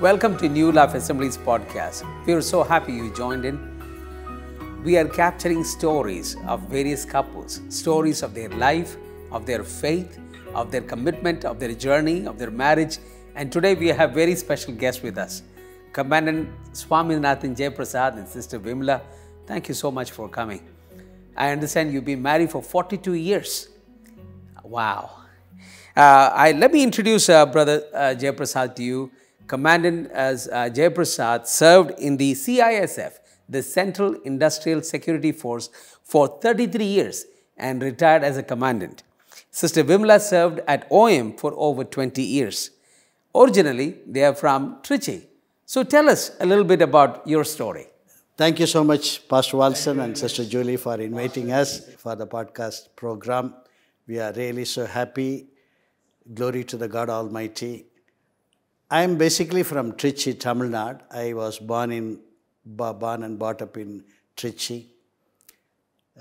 Welcome to New Life Assemblies podcast. We are so happy you joined in. We are capturing stories of various couples, stories of their life, of their faith, of their commitment, of their journey, of their marriage. And today we have very special guest with us, Commandant Nathin Jayaprasad and Sister Vimla. Thank you so much for coming. I understand you've been married for 42 years. Wow. Uh, I, let me introduce uh, Brother uh, Jayaprasad to you. Commandant as uh, Jayaprasad served in the CISF, the Central Industrial Security Force, for 33 years and retired as a commandant. Sister Vimla served at OM for over 20 years. Originally, they are from Trichy. So tell us a little bit about your story. Thank you so much, Pastor Walson and Sister Julie, for inviting us for the podcast program. We are really so happy. Glory to the God Almighty. I am basically from Trichy, Tamil Nadu. I was born in born and brought up in Trichy.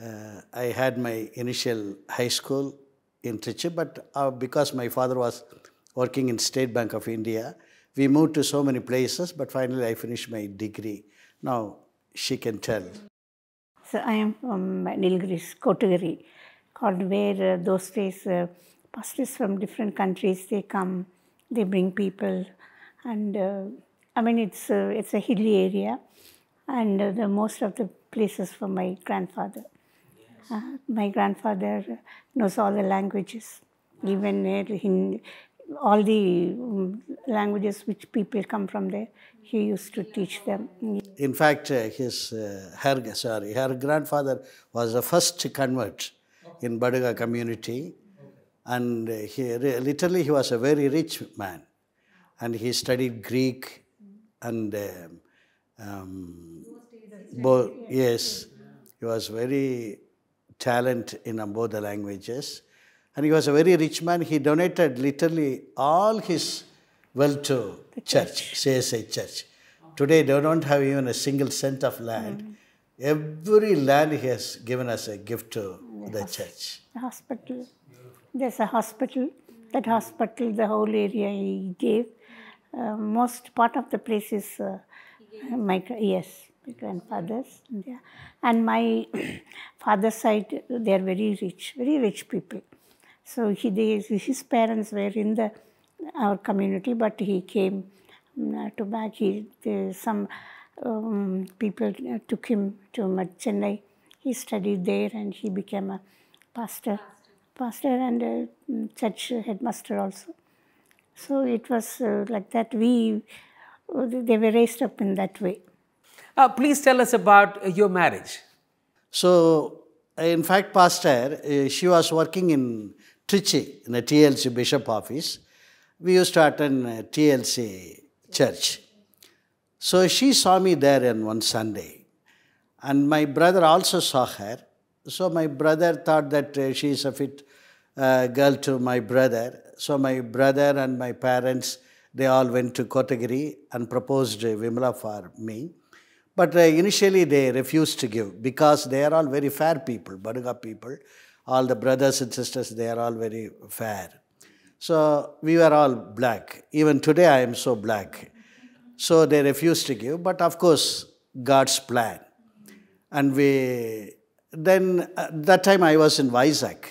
Uh, I had my initial high school in Trichy, but uh, because my father was working in State Bank of India, we moved to so many places, but finally I finished my degree. Now she can tell. So I am from Nilgiris, Kotagiri, called where uh, those days pastors uh, from different countries, they come they bring people and uh, I mean it's a, uh, it's a hilly area and uh, the most of the places for my grandfather. Yes. Uh, my grandfather knows all the languages, even in all the um, languages which people come from there. He used to teach them. In fact, uh, his uh, her sorry her grandfather was the first convert in Baduga community and he, literally, he was a very rich man. And he studied Greek and um, um, both, yes, he was very talented in um, both the languages. And he was a very rich man. He donated literally all his wealth to church, CSA church. Today, they don't have even a single cent of land. Mm -hmm. Every land he has given us a gift to the church. The hospital. There's a hospital. That hospital, the whole area he gave. Uh, most part of the place is uh, my yes, my grandfathers. Yeah. And my father's side, they are very rich, very rich people. So he, they, his parents were in the our community, but he came mm, to back. He, some um, people uh, took him to Chennai. He studied there and he became a pastor pastor and mm, church headmaster also. So it was uh, like that. We uh, they were raised up in that way. Uh, please tell us about uh, your marriage. So, uh, in fact, pastor, she was working in Trichy in the TLC bishop office. We used to attend TLC church. So she saw me there on one Sunday, and my brother also saw her. So my brother thought that uh, she is a fit uh, girl to my brother. So my brother and my parents, they all went to Kotagiri and proposed Vimla for me. But uh, initially they refused to give because they are all very fair people, Baduga people. All the brothers and sisters, they are all very fair. So we were all black. Even today I am so black. So they refused to give, but of course, God's plan. And we then at uh, that time I was in Vizag.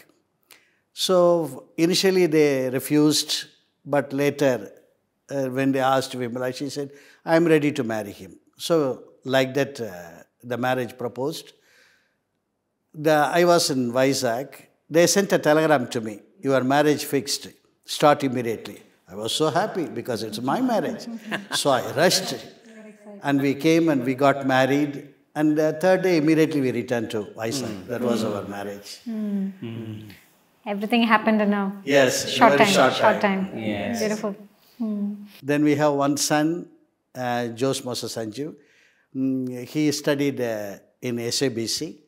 So initially they refused, but later uh, when they asked Vimala, she said, I'm ready to marry him. So like that, uh, the marriage proposed. The, I was in Vizag. They sent a telegram to me, your marriage fixed, start immediately. I was so happy because it's my marriage. so I rushed and we came and we got married and the third day, immediately we returned to Vaisal. Hmm. That was our marriage. Hmm. Hmm. Everything happened in a yes, short, time, short time. Short time. Yes. Beautiful. Then we have one son, uh, Jose Moses Mm, he studied uh, in SABC.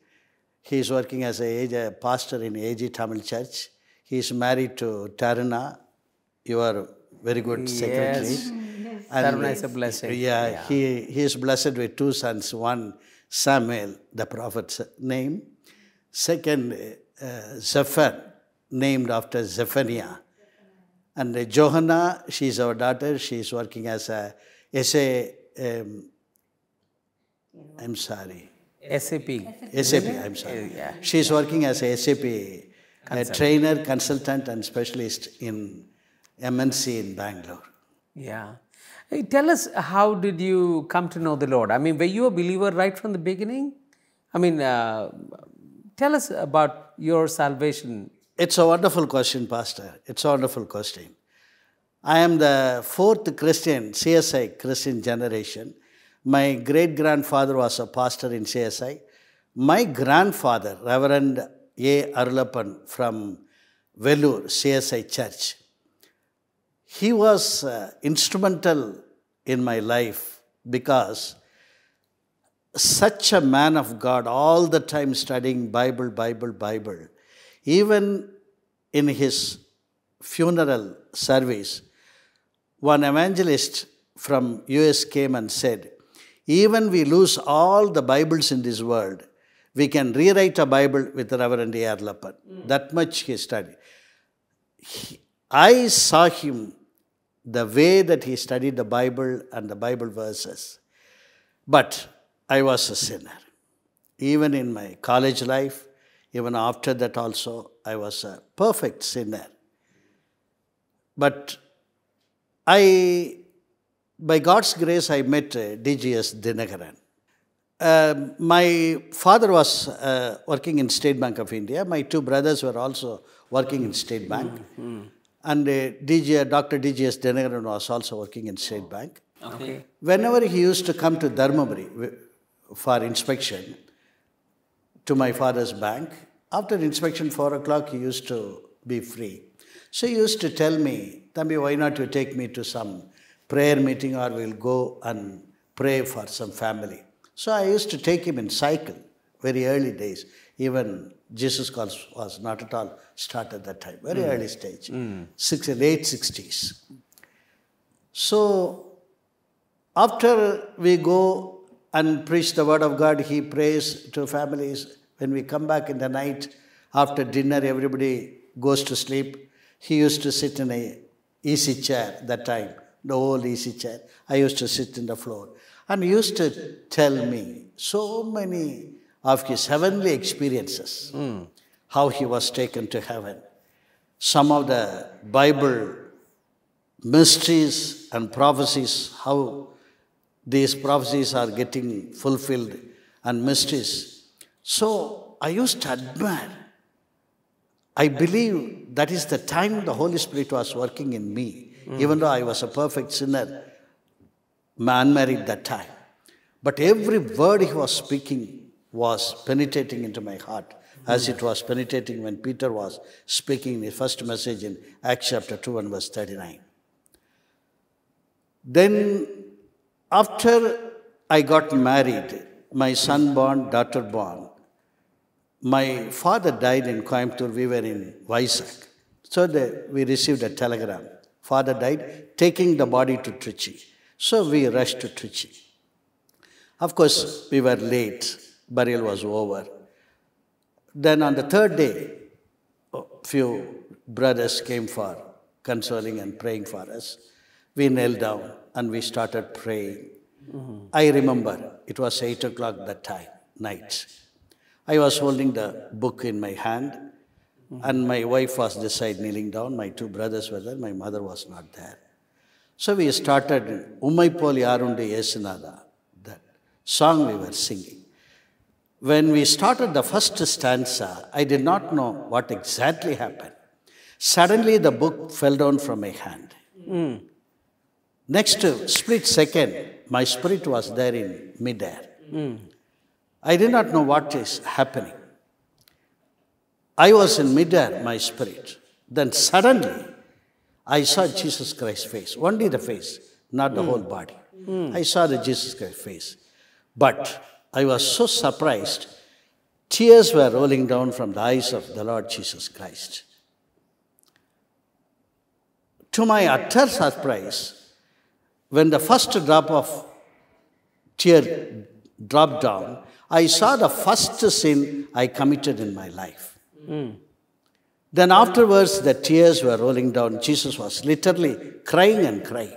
He is working as a, a, pastor in AG Tamil Church. He is married to Tarana, your very good yes. secretary. Yes. Taruna is a blessing. Yeah, yeah, He, he is blessed with two sons. One Samuel, the prophet's name. Second, uh, Zephyr, named after Zephaniah. And uh, Johanna, she's our daughter. She's working as a SA. Um, I'm sorry. SAP. SAP, I'm sorry. Yeah. She's working as a SAP a trainer, consultant, and specialist in MNC in Bangalore. Yeah. Hey, tell us, how did you come to know the Lord? I mean, were you a believer right from the beginning? I mean, uh, tell us about your salvation. It's a wonderful question, Pastor. It's a wonderful question. I am the fourth Christian, CSI Christian generation. My great grandfather was a pastor in CSI. My grandfather, Reverend A. Arulapan from Vellore CSI Church, he was uh, instrumental in my life because such a man of God, all the time studying Bible, Bible, Bible. Even in his funeral service, one evangelist from US came and said, even we lose all the Bibles in this world, we can rewrite a Bible with Reverend A.R. Mm. That much he studied. He, I saw him the way that he studied the Bible and the Bible verses. But I was a sinner. Even in my college life, even after that also, I was a perfect sinner. But I, by God's grace, I met uh, DGS Dinagaran. Uh, my father was uh, working in State Bank of India. My two brothers were also working in State Bank. Mm -hmm. And uh, Dr. Uh, D.G.S. Denegaran was also working in State oh. Bank. Okay. Whenever he used to come to Dharmaburi for inspection to my father's bank, after inspection, 4 o'clock, he used to be free. So he used to tell me, Tambi, why not you take me to some prayer meeting or we'll go and pray for some family. So I used to take him in cycle, very early days, even Jesus calls was not at all start at that time, very mm. early stage, mm. six, late 60s. So after we go and preach the word of God, he prays to families. When we come back in the night, after dinner, everybody goes to sleep. He used to sit in a easy chair that time, the old easy chair. I used to sit in the floor. And used to tell me so many of his heavenly experiences, mm. how he was taken to heaven, some of the Bible mysteries and prophecies, how these prophecies are getting fulfilled and mysteries. So I used to admire. I believe that is the time the Holy Spirit was working in me, mm. even though I was a perfect sinner, man married that time. But every word he was speaking was penetrating into my heart as it was penetrating when Peter was speaking the first message in Acts chapter 2 and verse 39. Then, after I got married, my son born, daughter born, my father died in Coimbatore, we were in Vaisak. So the, we received a telegram. Father died, taking the body to Trichy. So we rushed to Trichy. Of course, we were late burial was over. Then on the third day, a few brothers came for consoling and praying for us. We knelt down and we started praying. Mm -hmm. I remember it was 8 o'clock that time, night. I was holding the book in my hand, and my wife was this side kneeling down. My two brothers were there, my mother was not there. So we started Umaipoli Arundi Yesinada, that song we were singing. When we started the first stanza, I did not know what exactly happened. Suddenly, the book fell down from my hand. Mm. Next split second, my spirit was there in midair. Mm. I did not know what is happening. I was in midair, my spirit. Then suddenly, I saw Jesus Christ's face, only the face, not the mm. whole body. Hmm. I saw the Jesus Christ face. But I was so surprised. Tears were rolling down from the eyes of the Lord Jesus Christ. To my utter surprise, when the first drop of tear dropped down, I saw the first sin I committed in my life. Mm. Then afterwards, the tears were rolling down. Jesus was literally crying and crying.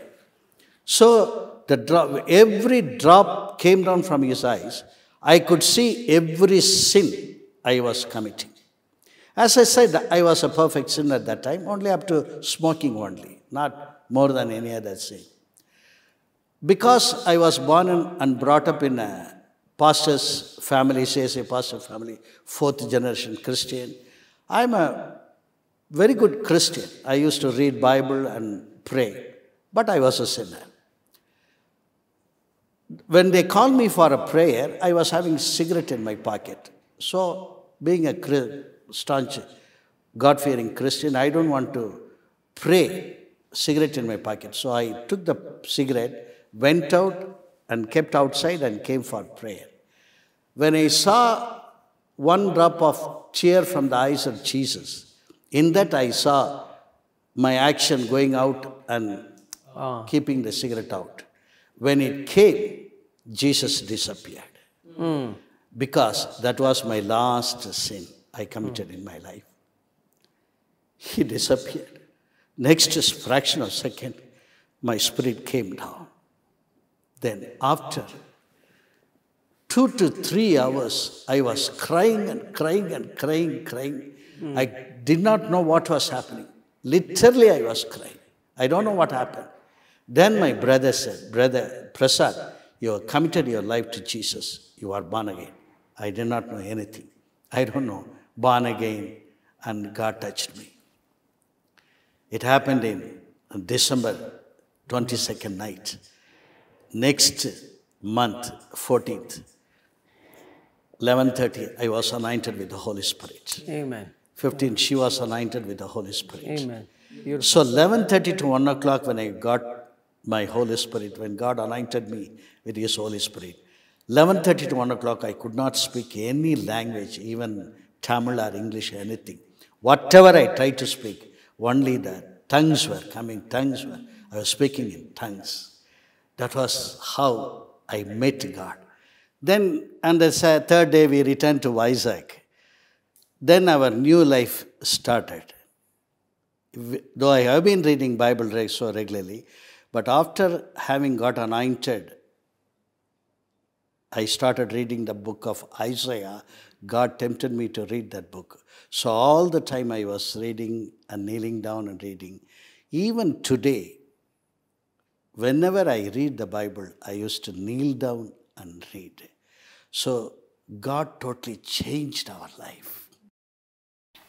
So the drop, every drop came down from his eyes. I could see every sin I was committing. As I said, I was a perfect sinner at that time, only up to smoking only, not more than any other sin. Because I was born and brought up in a pastor's family, says a pastor family, fourth generation Christian, I'm a very good Christian. I used to read Bible and pray, but I was a sinner when they called me for a prayer, I was having cigarette in my pocket. So, being a staunch, God-fearing Christian, I don't want to pray cigarette in my pocket. So I took the cigarette, went out and kept outside and came for prayer. When I saw one drop of tear from the eyes of Jesus, in that I saw my action going out and ah. keeping the cigarette out. When it came, Jesus disappeared. Mm. Because that was my last sin I committed mm. in my life. He disappeared. Next fraction of second, my spirit came down. Then after two to three hours, I was crying and crying and crying, crying. Mm. I did not know what was happening. Literally, I was crying. I don't know what happened. Then my brother said, Brother Prasad, you have committed your life to Jesus. You are born again. I did not know anything. I don't know. Born again, and God touched me. It happened in December 22nd night. Next month, 14th, 11:30, I was anointed with the Holy Spirit. Amen. 15, she was anointed with the Holy Spirit. Amen. Beautiful. So 11:30 to 1 o'clock, when I got my Holy Spirit when God anointed me with His Holy Spirit. 11.30 to 1 o'clock, I could not speak any language, even Tamil or English, anything. Whatever I tried to speak, only the tongues were coming, tongues were, I was speaking in tongues. That was how I met God. Then, on the third day, we returned to Isaac. Then our new life started. Though I have been reading Bible so regularly, but after having got anointed, I started reading the book of Isaiah. God tempted me to read that book. So all the time I was reading and kneeling down and reading. Even today, whenever I read the Bible, I used to kneel down and read. So God totally changed our life.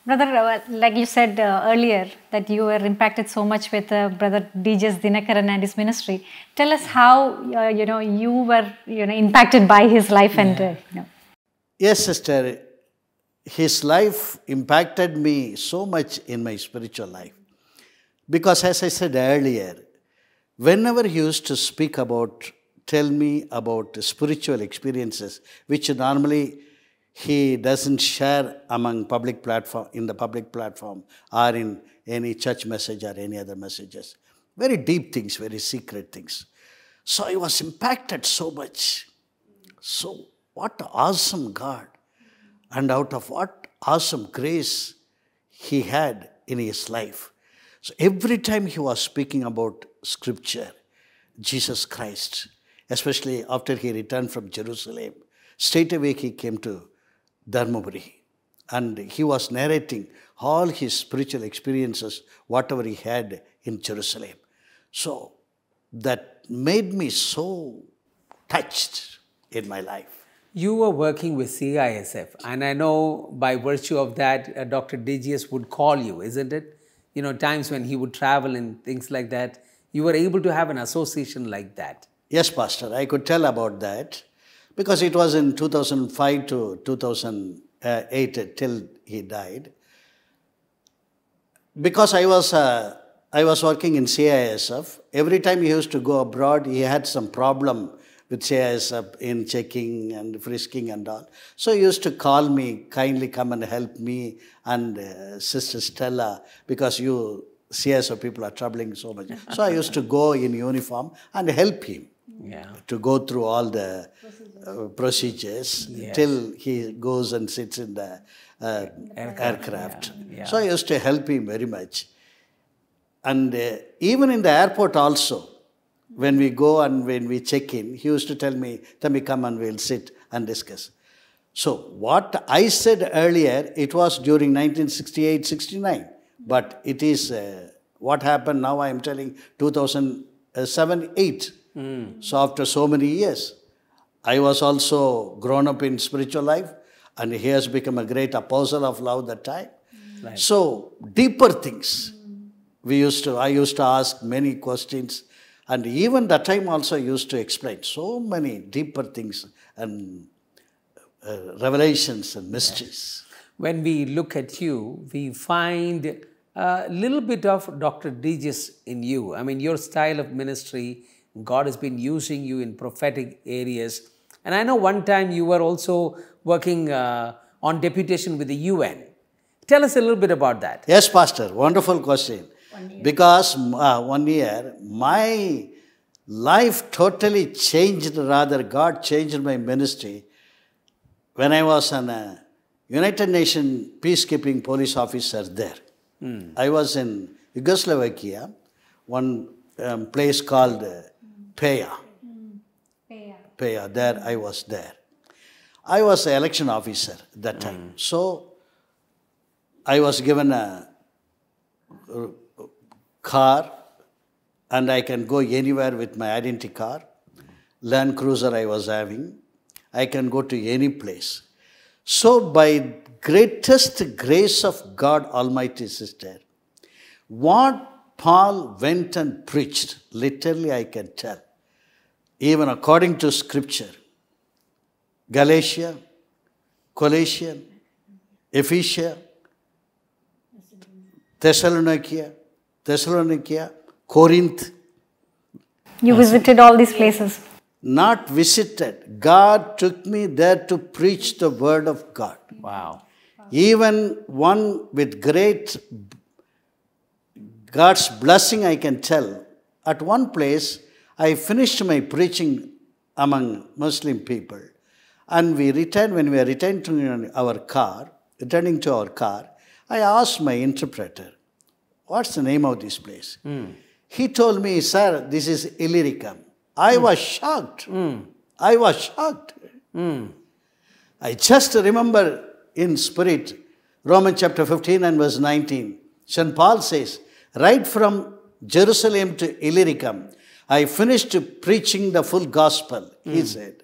Brother, uh, like you said uh, earlier, that you were impacted so much with uh, Brother DJ's Dinakaran and his ministry. Tell us how uh, you know you were you know impacted by his life and uh, you know. Yes, sister. His life impacted me so much in my spiritual life because, as I said earlier, whenever he used to speak about, tell me about spiritual experiences, which normally he doesn't share among public platform in the public platform or in any church message or any other messages very deep things very secret things so i was impacted so much so what awesome god and out of what awesome grace he had in his life so every time he was speaking about scripture jesus christ especially after he returned from jerusalem straight away he came to Dharmapuri. And he was narrating all his spiritual experiences, whatever he had in Jerusalem. So that made me so touched in my life. You were working with CISF, and I know by virtue of that, uh, Dr. DGS would call you, isn't it? You know, times when he would travel and things like that. You were able to have an association like that. Yes, Pastor, I could tell about that because it was in 2005 to 2008 till he died. Because I was, uh, I was working in CISF, every time he used to go abroad, he had some problem with CISF in checking and frisking and all. So he used to call me, kindly come and help me and uh, Sister Stella, because you CISF people are troubling so much. So I used to go in uniform and help him yeah. to go through all the uh, procedures yes. till he goes and sits in the uh, aircraft. aircraft. Yeah. Yeah. So I used to help him very much. And uh, even in the airport also, when we go and when we check in, he used to tell me, Tami, come and we'll sit and discuss. So what I said earlier, it was during 1968-69. But it is uh, what happened now, I am telling 2007-8 Mm. So after so many years, I was also grown up in spiritual life, and he has become a great apostle of love that time. Right. So deeper things. We used to, I used to ask many questions, and even that time also I used to explain so many deeper things and uh, revelations and mysteries. Yes. When we look at you, we find a little bit of Dr. Deges in you. I mean, your style of ministry God has been using you in prophetic areas. And I know one time you were also working uh, on deputation with the UN. Tell us a little bit about that. Yes, Pastor. Wonderful question. One because uh, one year, my life totally changed, rather, God changed my ministry when I was a uh, United Nations peacekeeping police officer there. Mm. I was in Yugoslavia, one um, place called uh, Peya. Peya. Peya, there I was there. I was an election officer at that time. Mm. So I was given a car and I can go anywhere with my identity card. Land Cruiser I was having. I can go to any place. So by greatest grace of God Almighty, sister, what Paul went and preached, literally I can tell, even according to Scripture. Galatia, Colossian, Ephesia, Thessalonica, Thessalonica, Corinth. You visited all these places? Not visited. God took me there to preach the word of God. Wow. Even one with great God's blessing, I can tell. At one place, I finished my preaching among Muslim people. And we returned, when we were returning to our car, returning to our car, I asked my interpreter, what's the name of this place? Mm. He told me, sir, this is Illyricum. I mm. was shocked. Mm. I was shocked. Hmm. I just remember in spirit, Romans chapter 15 and verse 19. St. Paul says, right from Jerusalem to Illyricum, I finished preaching the full gospel, mm. he hmm. said,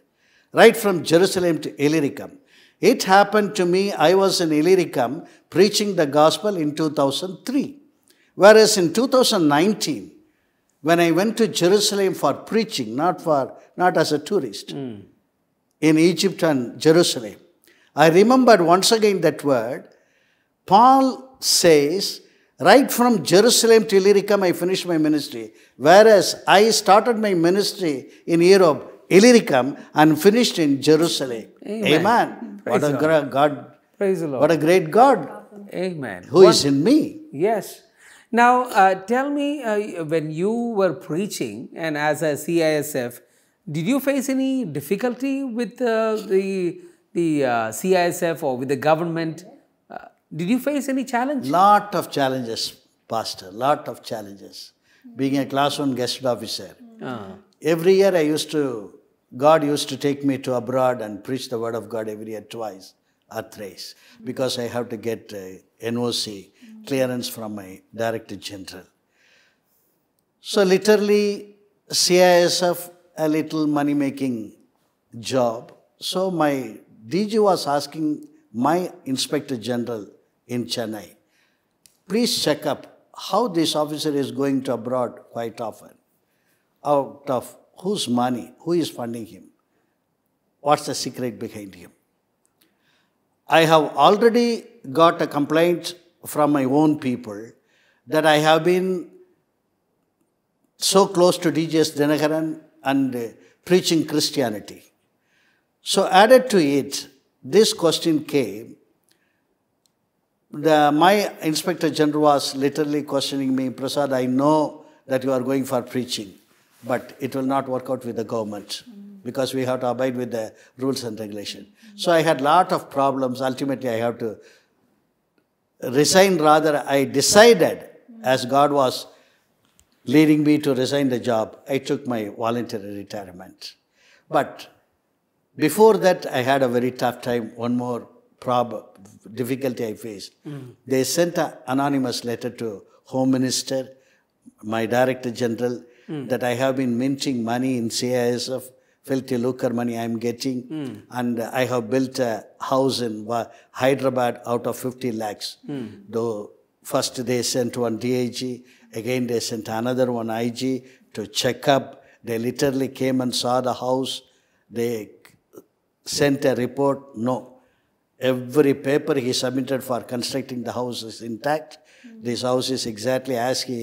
right from Jerusalem to Illyricum. It happened to me, I was in Illyricum preaching the gospel in 2003. Whereas in 2019, when I went to Jerusalem for preaching, not, for, not as a tourist, mm. in Egypt and Jerusalem, I remembered once again that word. Paul says, Right from Jerusalem to Illyricum, I finished my ministry. Whereas I started my ministry in Europe, Illyricum, and finished in Jerusalem. Amen. Amen. What a Lord. God. Praise the Lord. What a great God. Amen. Who what? is in me. Yes. Now, uh, tell me, uh, when you were preaching and as a CISF, did you face any difficulty with uh, the, the uh, CISF or with the government did you face any challenge? Lot of challenges, Pastor. Lot of challenges. Being a class one guest officer. Uh-huh. Every year I used to, God used to take me to abroad and preach the word of God every year twice or thrice because I have to get uh, NOC clearance from my Director General. So literally CISF, a little money-making job. So my DG was asking my Inspector General in Chennai. Please check up how this officer is going to abroad quite often. Out of whose money, who is funding him, what's the secret behind him. I have already got a complaint from my own people that I have been so close to DJS Dinakaran and uh, preaching Christianity. So added to it, this question came, the, my inspector general was literally questioning me, Prasad, I know that you are going for preaching, but it will not work out with the government because we have to abide with the rules and regulation. So I had lot of problems. Ultimately, I have to resign. Rather, I decided, as God was leading me to resign the job, I took my voluntary retirement. But before that, I had a very tough time. One more problem difficulty I faced. Mm. They sent an anonymous letter to Home Minister, my Director General, mm. that I have been minting money in CISF, filthy lucre money I am getting, mm. and I have built a house in Hyderabad out of 50 lakhs. Though first they sent one DIG, again they sent another one IG to check up. They literally came and saw the house. They sent a report. No, Every paper he submitted for constructing the house is intact. Mm This house is exactly as he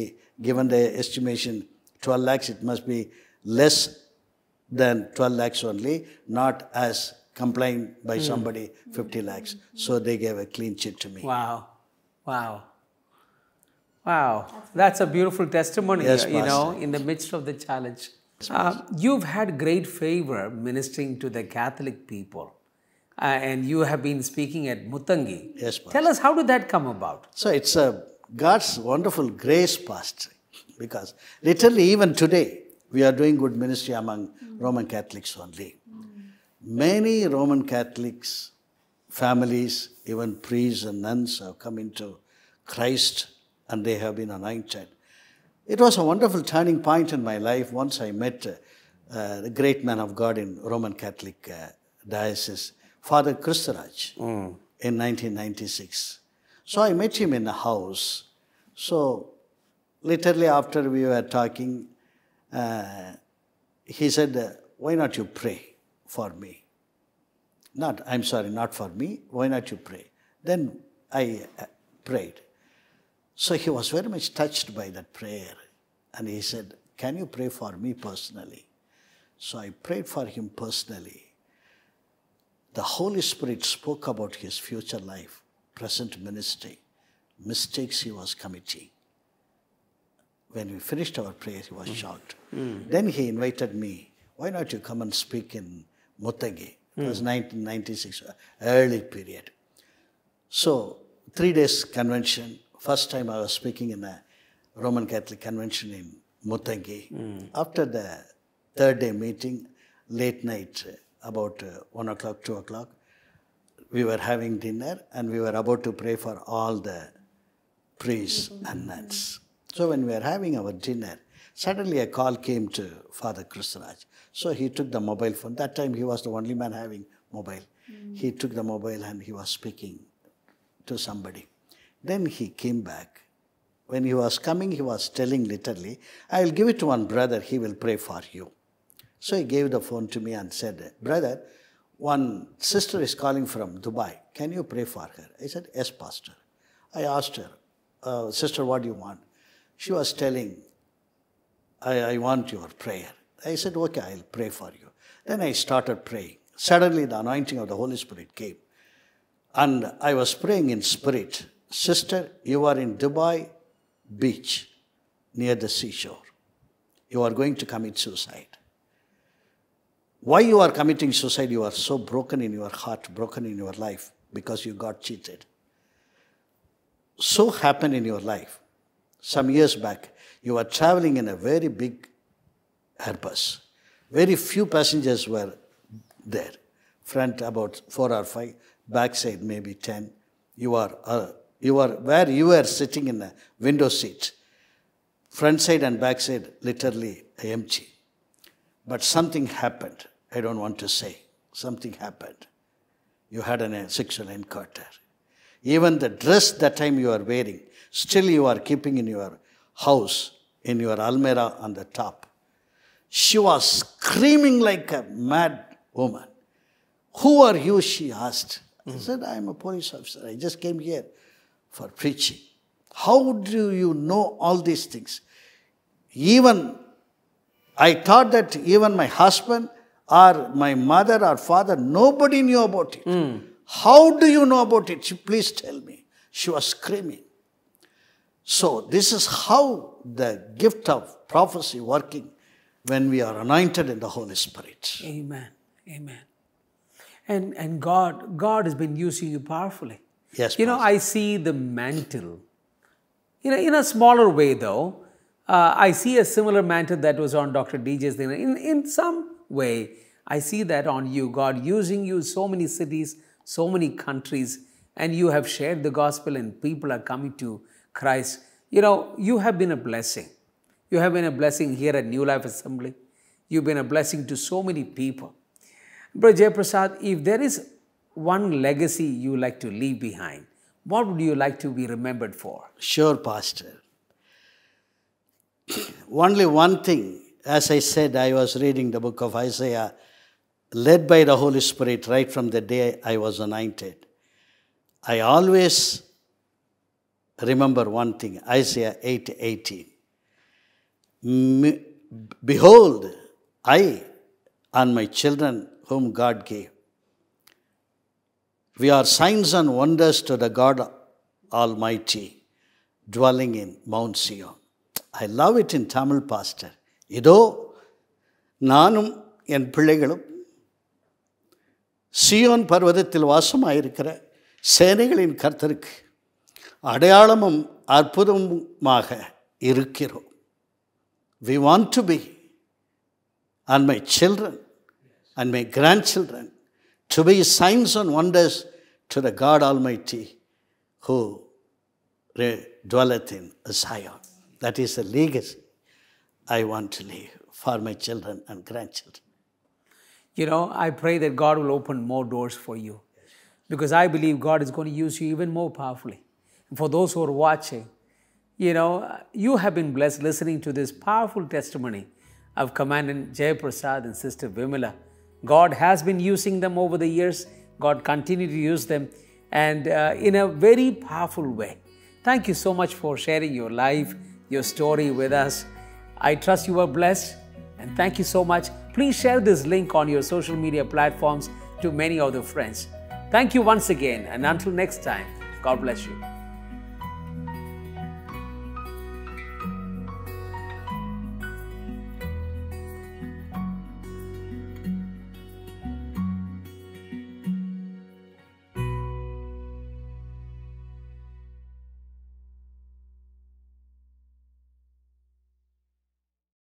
given the estimation 12 lakhs, it must be less than 12 lakhs only, not as complained by mm. somebody 50 lakhs. So they gave a clean sheet to me. Wow. Wow. Wow. That's a beautiful testimony, yes, you know, in the midst of the challenge. Uh, you've had great favor ministering to the Catholic people uh, and you have been speaking at Mutangi. Yes, Pastor. Tell us, how did that come about? So it's a God's wonderful grace, Pastor, because literally even today, we are doing good ministry among mm. Roman Catholics only. Mm. Many Roman Catholics, families, even priests and nuns have come into Christ and they have been anointed. It was a wonderful turning point in my life once I met uh, uh, the great man of God in Roman Catholic uh, diocese, Father Krishnaraj mm. in 1996. So I met him in a house. So literally after we were talking, uh, he said, uh, why not you pray for me? Not, I'm sorry, not for me. Why not you pray? Then I uh, prayed. So he was very much touched by that prayer. And he said, can you pray for me personally? So I prayed for him personally. The Holy Spirit spoke about his future life, present ministry, mistakes he was committing. When we finished our prayer, he was shocked. Mm. Then he invited me, why not you come and speak in Mutagi? It was 1996, early period. So, three days convention. First time I was speaking in a Roman Catholic convention in Mutangi. Mm. After the third day meeting, late night, about uh, 1 o'clock, 2 o'clock. We were having dinner and we were about to pray for all the priests and nuns. So when we were having our dinner, suddenly a call came to Father Krishnaraj. So he took the mobile phone. That time he was the only man having mobile. Mm. He took the mobile and he was speaking to somebody. Then he came back. When he was coming, he was telling literally, I will give it to one brother, he will pray for you. So he gave the phone to me and said, Brother, one sister is calling from Dubai. Can you pray for her? I said, Yes, Pastor. I asked her, uh, Sister, what do you want? She was telling, I, I want your prayer. I said, Okay, I'll pray for you. Then I started praying. Suddenly, the anointing of the Holy Spirit came. And I was praying in spirit Sister, you are in Dubai beach near the seashore. You are going to commit suicide why you are committing suicide you are so broken in your heart broken in your life because you got cheated so happened in your life some years back you were traveling in a very big airbus very few passengers were there front about 4 or 5 backside maybe 10 you are uh, you are where you were sitting in a window seat front side and back side literally empty but something happened I don't want to say. Something happened. You had a sexual encounter. Even the dress that time you are wearing, still you are keeping in your house, in your almirah on the top. She was screaming like a mad woman. Who are you? She asked. I mm. said, I am a police officer. I just came here for preaching. How do you know all these things? Even I thought that even my husband or my mother or father, nobody knew about it. Mm. How do you know about it? She, please tell me. She was screaming. So this is how the gift of prophecy working when we are anointed in the Holy Spirit. Amen. Amen. And and God God has been using you powerfully. Yes. You Pastor. know, I see the mantle. You know, in a smaller way though, uh, I see a similar mantle that was on Dr. DJ's dinner. In in some way. I see that on you, God, using you so many cities, so many countries, and you have shared the gospel, and people are coming to Christ. You know, you have been a blessing. You have been a blessing here at New Life Assembly. You've been a blessing to so many people. Brother Prasad. if there is one legacy you like to leave behind, what would you like to be remembered for? Sure, Pastor. Only one thing as I said, I was reading the book of Isaiah, led by the Holy Spirit right from the day I was anointed. I always remember one thing Isaiah 8 Behold, I and my children whom God gave. We are signs and wonders to the God Almighty dwelling in Mount Sion. I love it in Tamil, Pastor. இதோ நானும் என் பிள்ளைகளும் Zion பர்வதத்தில் வாசமாயிருக்கிற சேனைகளின் கர்த்தருக்கு அடையாளமும் அற்புதமுமாக இருக்கிறோம் we want to be and my children and my grandchildren to be signs and wonders to the God almighty who dwelleth in Zion. That is a legacy. I want to live for my children and grandchildren. You know, I pray that God will open more doors for you because I believe God is going to use you even more powerfully. And for those who are watching, you know, you have been blessed listening to this powerful testimony of Commandant Prasad and Sister Vimala. God has been using them over the years. God continued to use them and uh, in a very powerful way. Thank you so much for sharing your life, your story with us. I trust you were blessed and thank you so much. Please share this link on your social media platforms to many of the friends. Thank you once again and until next time, God bless you.